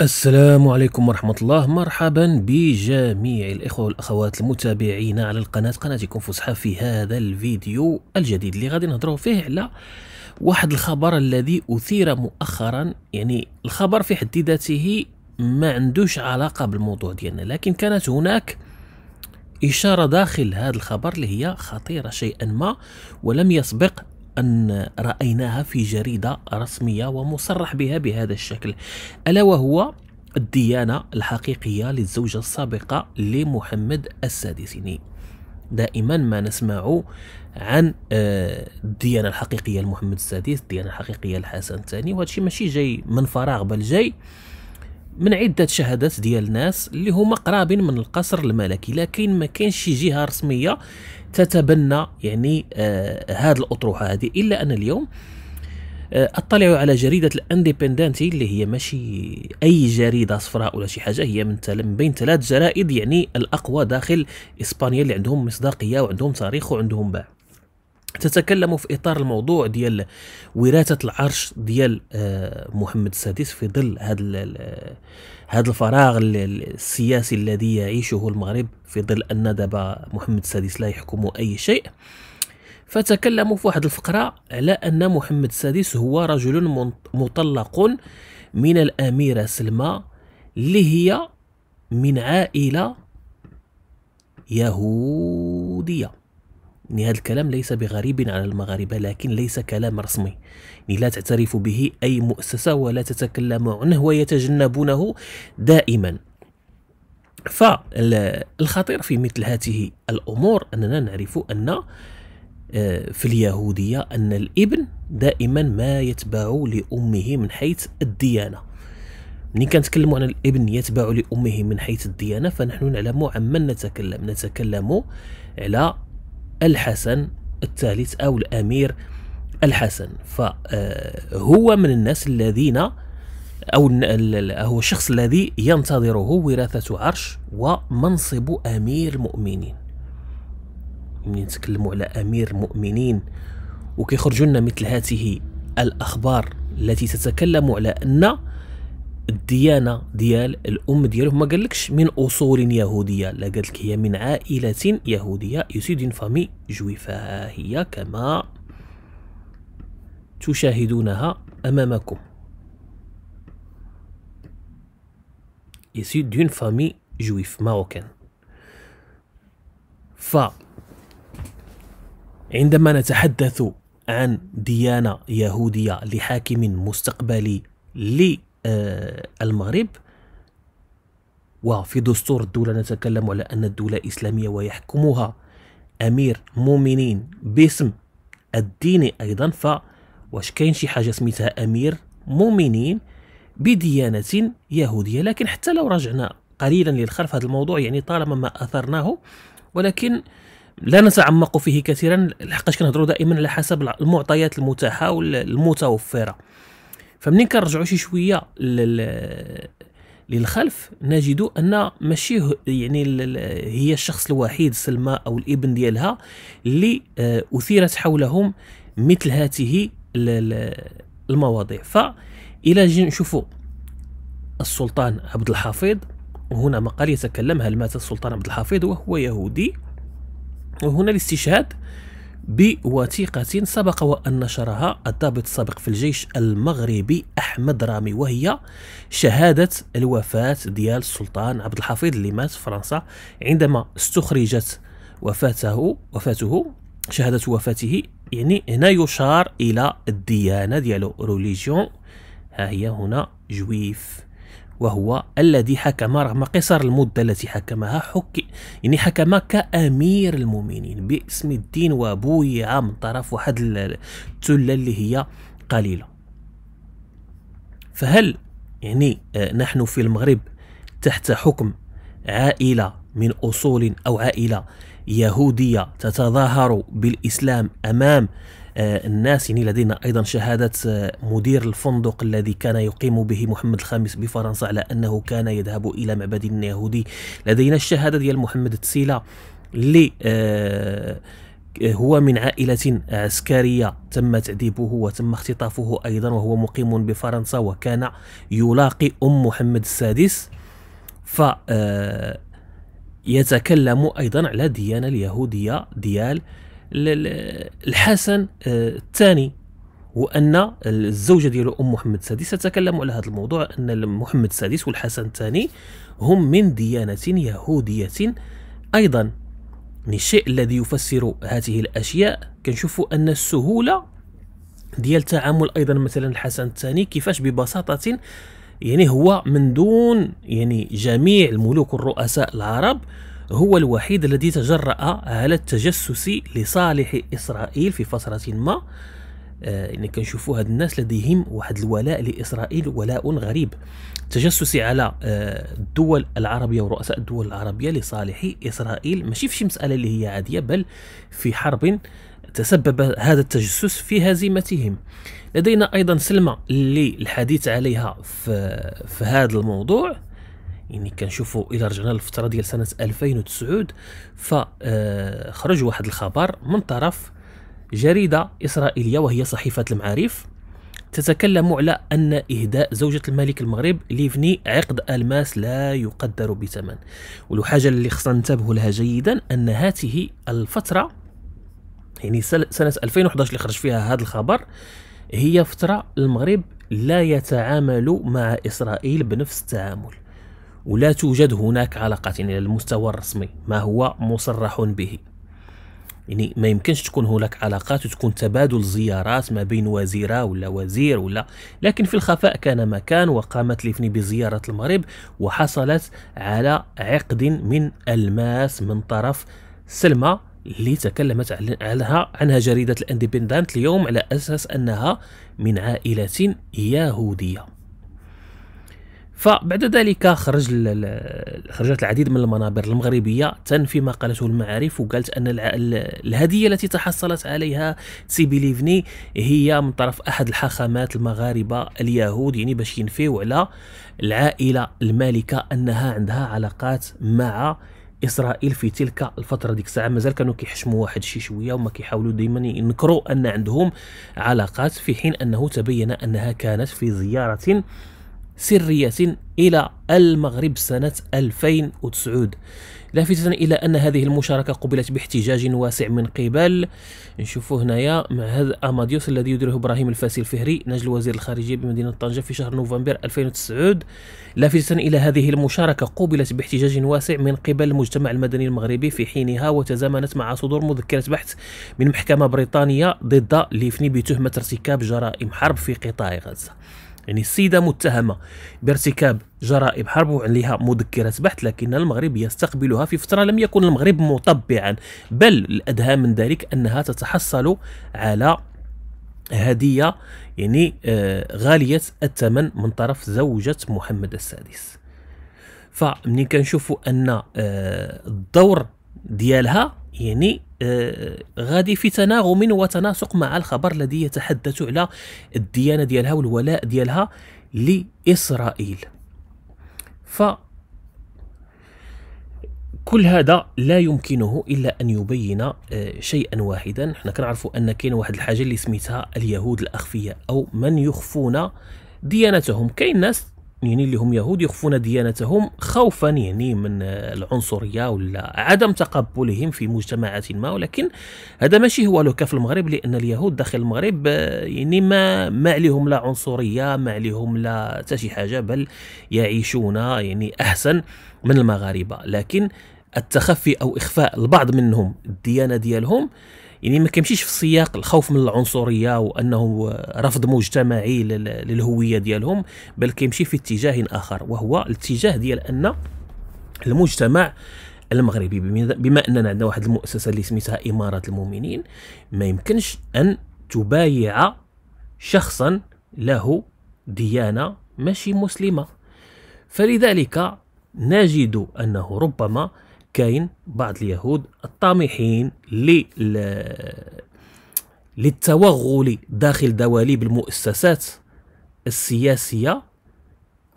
السلام عليكم ورحمة الله مرحبا بجميع الإخوة والأخوات المتابعين على القناة قناتكم فسحة في هذا الفيديو الجديد اللي غادي نهضروا فيه على واحد الخبر الذي أثير مؤخرا يعني الخبر في حد ذاته ما عندوش علاقة بالموضوع ديالنا لكن كانت هناك إشارة داخل هذا الخبر اللي هي خطيرة شيئا ما ولم يسبق أن رأيناها في جريدة رسمية ومصرح بها بهذا الشكل ألا وهو الديانة الحقيقية للزوجة السابقة لمحمد السادس دائما ما نسمع عن آه، الديانة الحقيقية لمحمد السادس الديانة الحقيقية لحسن الثاني وهذا الشيء ماشي جاي من فراغ بل جاي من عده شهادات ديال الناس اللي هما قرابين من القصر الملكي لكن ما كاينش شي جهه رسميه تتبنى يعني آه هذه الاطروحه هذه الا ان اليوم آه اطلع على جريده الانديبندنتي اللي هي ماشي اي جريده صفراء ولا شي حاجه هي من, من بين ثلاث جرائد يعني الاقوى داخل اسبانيا اللي عندهم مصداقيه وعندهم تاريخ وعندهم باع تتكلم في اطار الموضوع ديال وراثه العرش ديال آه، محمد السادس في ظل هذا هذا الفراغ السياسي الذي يعيشه المغرب في ظل ان دابا محمد السادس لا يحكم اي شيء فتكلموا في واحد الفقره على ان محمد السادس هو رجل مطلق من الاميره سلمى اللي هي من عائله يهوديه إن هذا الكلام ليس بغريب على المغاربة لكن ليس كلام رسمي يعني لا تعترف به أي مؤسسة ولا تتكلم عنه ويتجنبونه دائما فالخطير في مثل هذه الأمور أننا نعرف أن آه، في اليهودية أن الابن دائما ما يتبع لأمه من حيث الديانة ملي كنتكلم عن الابن يتبع لأمه من حيث الديانة فنحن نعلم عمن نتكلم نتكلم على الحسن الثالث أو الأمير الحسن فهو آه، من الناس الذين أو هو الشخص الذي ينتظره وراثة عرش ومنصب أمير المؤمنين ملي نتكلموا على أمير المؤمنين وكيخرجوا لنا مثل هذه الأخبار التي تتكلم على أن الديانه ديال الام ديالو ما قالكش من اصول يهوديه لا قالك لك هي من عائله يهوديه يسيد دون فامي جويفه هي كما تشاهدونها امامكم يسيد دون فامي جويف ماروكان ف عندما نتحدث عن ديانه يهوديه لحاكم مستقبلي لي آه، المغرب وفي دستور الدولة نتكلم على أن الدولة إسلامية ويحكمها أمير مؤمنين باسم الدين أيضا فواش كاين شي حاجة سميتها أمير مؤمنين بديانة يهودية لكن حتى لو رجعنا قليلا للخلف هذا الموضوع يعني طالما ما أثرناه ولكن لا نتعمق فيه كثيرا لحقاش كنهضروا دائما على حسب المعطيات المتاحة والمتوفرة فمنين كنرجعوا شي شويه لل... للخلف نجد ان ماشي يعني هي الشخص الوحيد سلمى او الابن ديالها اللي آه، اثيرت حولهم مثل هذه المواضيع فإلى جينا نشوفوا السلطان عبد الحفيظ وهنا مقال يتكلم هل مات السلطان عبد الحفيظ وهو يهودي وهنا الاستشهاد بوثيقة سبق وأن نشرها الضابط السابق في الجيش المغربي أحمد رامي وهي شهادة الوفاة ديال السلطان عبد الحفيظ اللي مات في فرنسا عندما استخرجت وفاته وفاته شهادة وفاته يعني هنا يشار إلى الديانة ديالو روليجيون ها هي هنا جويف وهو الذي حكم رغم قصر المدة التي حكمها حك يعني حكم كأمير المؤمنين باسم الدين وبويع من طرف واحد التلة اللي هي قليلة فهل يعني آه، نحن في المغرب تحت حكم عائلة من أصول أو عائلة يهودية تتظاهر بالإسلام أمام آه، الناس يعني لدينا أيضا شهادة آه، مدير الفندق الذي كان يقيم به محمد الخامس بفرنسا على أنه كان يذهب إلى معبد يهودي لدينا الشهادة ديال محمد تسيلا اللي آه، هو من عائلة عسكرية تم تعذيبه وتم اختطافه أيضا وهو مقيم بفرنسا وكان يلاقي أم محمد السادس ف يتكلم أيضا على الديانة اليهودية ديال الحسن آه، الثاني وان الزوجه ديالو ام محمد السادس تتكلم على هذا الموضوع ان محمد السادس والحسن الثاني هم من ديانه يهوديه ايضا الشيء الذي يفسر هذه الاشياء كنشوفوا ان السهوله ديال تعامل ايضا مثلا الحسن الثاني كيفاش ببساطه يعني هو من دون يعني جميع الملوك الرؤساء العرب هو الوحيد الذي تجرأ على التجسس لصالح إسرائيل في فترة ما يعني كنشوفوا هاد الناس لديهم واحد الولاء لاسرائيل ولاء غريب التجسس على آه، الدول العربيه ورؤساء الدول العربيه لصالح اسرائيل ماشي في شي مساله اللي هي عاديه بل في حرب تسبب هذا التجسس في هزيمتهم لدينا ايضا سلمى اللي الحديث عليها في, آه، في هذا الموضوع يعني كنشوفوا اذا رجعنا للفتره ديال سنه 2009 فخرج آه، واحد الخبر من طرف جريده اسرائيليه وهي صحيفه المعارف تتكلم على أن إهداء زوجة الملك المغرب ليفني عقد ألماس لا يقدر بثمن والحاجة اللي خصنا ننتبه لها جيدا أن هذه الفترة يعني سنة 2011 اللي خرج فيها هذا الخبر هي فترة المغرب لا يتعامل مع إسرائيل بنفس التعامل ولا توجد هناك علاقة على المستوى الرسمي ما هو مصرح به يعني ما يمكنش تكون هناك علاقات وتكون تبادل زيارات ما بين وزيرة ولا وزير ولا لكن في الخفاء كان مكان وقامت ليفني بزيارة المغرب وحصلت على عقد من الماس من طرف سلمى اللي تكلمت عنها عنها جريدة الاندبندانت اليوم على أساس أنها من عائلة يهودية فبعد ذلك خرج خرجت العديد من المنابر المغربيه تنفي ما قالته المعارف وقالت ان الهديه التي تحصلت عليها سيبي ليفني هي من طرف احد الحاخامات المغاربه اليهود يعني باش ينفيو على العائله المالكه انها عندها علاقات مع اسرائيل في تلك الفتره ديك الساعه مازال كانوا كيحشموا واحد شي شويه وما كيحاولوا دائما ينكروا ان عندهم علاقات في حين انه تبين انها كانت في زياره سرية إلى المغرب سنة 2009 لافتة إلى أن هذه المشاركة قبلت باحتجاج واسع من قبل يا هنايا معهد أماديوس الذي يديره إبراهيم الفاسي الفهري نجل وزير الخارجية بمدينة طنجة في شهر نوفمبر 2009 لافتة إلى هذه المشاركة قبلت باحتجاج واسع من قبل المجتمع المدني المغربي في حينها وتزامنت مع صدور مذكرة بحث من محكمة بريطانية ضد ليفني بتهمة ارتكاب جرائم حرب في قطاع غزة يعني السيدة متهمة بارتكاب جرائم حرب وعليها مذكرة بحث لكن المغرب يستقبلها في فترة لم يكن المغرب مطبعا بل الأدهى من ذلك أنها تتحصل على هدية يعني آه، غالية الثمن من طرف زوجة محمد السادس فمن كنشوفوا أن آه، الدور ديالها يعني آه، غادي في تناغم وتناسق مع الخبر الذي يتحدث على الديانة ديالها والولاء ديالها لإسرائيل ف كل هذا لا يمكنه الا ان يبين آه، شيئا واحدا حنا كنعرفوا ان كاين واحد الحاجه اللي سميتها اليهود الاخفياء او من يخفون ديانتهم كاين ناس يعني اللي هم يهود يخفون ديانتهم خوفا يعني من العنصريه ولا عدم تقبلهم في مجتمعات ما ولكن هذا ماشي هو لوكا في المغرب لان اليهود داخل المغرب يعني ما ما عليهم لا عنصريه ما عليهم لا حتى شي حاجه بل يعيشون يعني احسن من المغاربه لكن التخفي او اخفاء البعض منهم الديانه ديالهم يعني ما كيمشيش في السياق الخوف من العنصريه وانه رفض مجتمعي للهويه ديالهم بل كيمشي في اتجاه اخر وهو الاتجاه ديال ان المجتمع المغربي بما اننا عندنا واحد المؤسسه اللي سميتها اماره المؤمنين ما يمكنش ان تبايع شخصا له ديانه ماشي مسلمه فلذلك نجد انه ربما كاين بعض اليهود الطامحين للتوغل داخل دواليب المؤسسات السياسية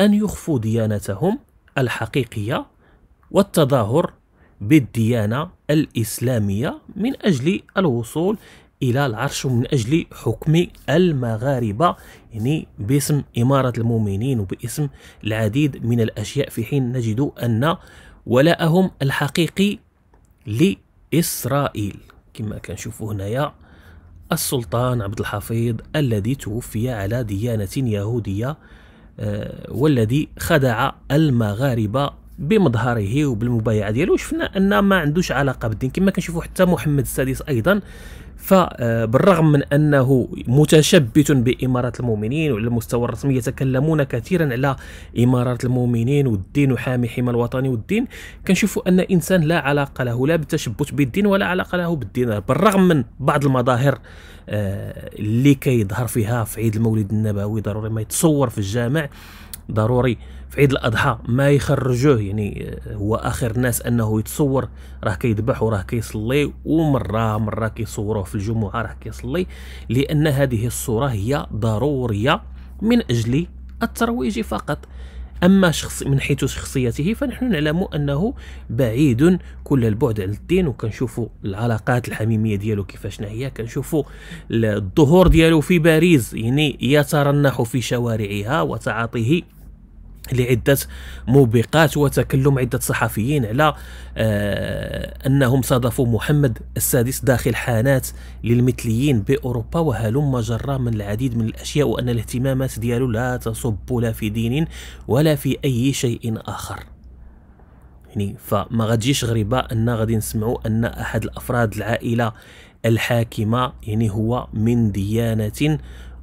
أن يخفوا ديانتهم الحقيقية والتظاهر بالديانة الإسلامية من أجل الوصول إلى العرش ومن أجل حكم المغاربة يعني باسم إمارة المؤمنين وباسم العديد من الأشياء في حين نجد أن ولاءهم الحقيقي لإسرائيل كما كنشوفوا هنايا السلطان عبد الحفيظ الذي توفي على ديانة يهودية آه، والذي خدع المغاربة بمظهره وبالمبايعه ديالو شفنا ان ما عندوش علاقه بالدين كما كنشوفوا حتى محمد السادس ايضا فبالرغم آه، من انه متشبت باماره المؤمنين وعلى المستوى الرسمي يتكلمون كثيرا على اماره المؤمنين والدين وحامي حمى الوطني والدين كنشوفوا ان انسان لا علاقه له لا بالتشبت بالدين ولا علاقه له بالدين بالرغم من بعض المظاهر آه، اللي كيظهر فيها في عيد المولد النبوي ضروري ما يتصور في الجامع ضروري في عيد الاضحى ما يخرجوه يعني آه، هو اخر الناس انه يتصور راه كيذبح وراه كيصلي ومره مره كيصوروه في الجمعه راه كيصلي لان هذه الصوره هي ضروريه من اجل الترويج فقط اما شخص من حيث شخصيته فنحن نعلم انه بعيد كل البعد عن الدين وكنشوفوا العلاقات الحميميه ديالو كيفاش هي كنشوفوا الظهور ديالو في باريس يعني يترنح في شوارعها وتعاطيه لعدة موبقات وتكلم عدة صحفيين على آه، أنهم صادفوا محمد السادس داخل حانات للمثليين بأوروبا وهلم جرى من العديد من الأشياء وأن الاهتمامات ديالو لا تصب لا في دين ولا في أي شيء آخر يعني فما غاديش غريبة أن غادي نسمعوا أن أحد الأفراد العائلة الحاكمة يعني هو من ديانة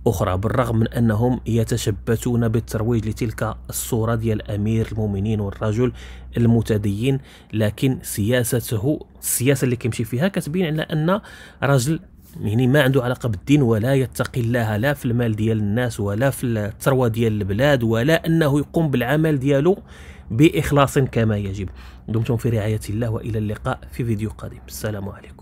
أخرى بالرغم من أنهم يتشبثون بالترويج لتلك الصورة ديال أمير المؤمنين والرجل المتدين لكن سياسته السياسة اللي كيمشي فيها كتبين على أن رجل يعني ما عنده علاقه بالدين ولا يتقي الله لا في المال ديال الناس ولا في الثروه ديال البلاد ولا انه يقوم بالعمل ديالو باخلاص كما يجب دمتم في رعايه الله والى اللقاء في فيديو قادم السلام عليكم